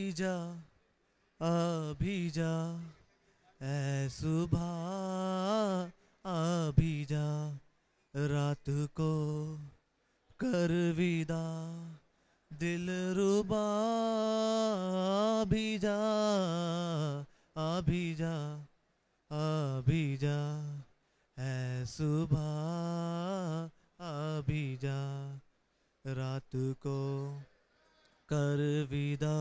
जा अभी जा ऐ सुबह अभी जा रात को कर विदा दिल रुबा अभी जा अभी जा अभी जा ऐ सुबह अभी जा रात को कर विदा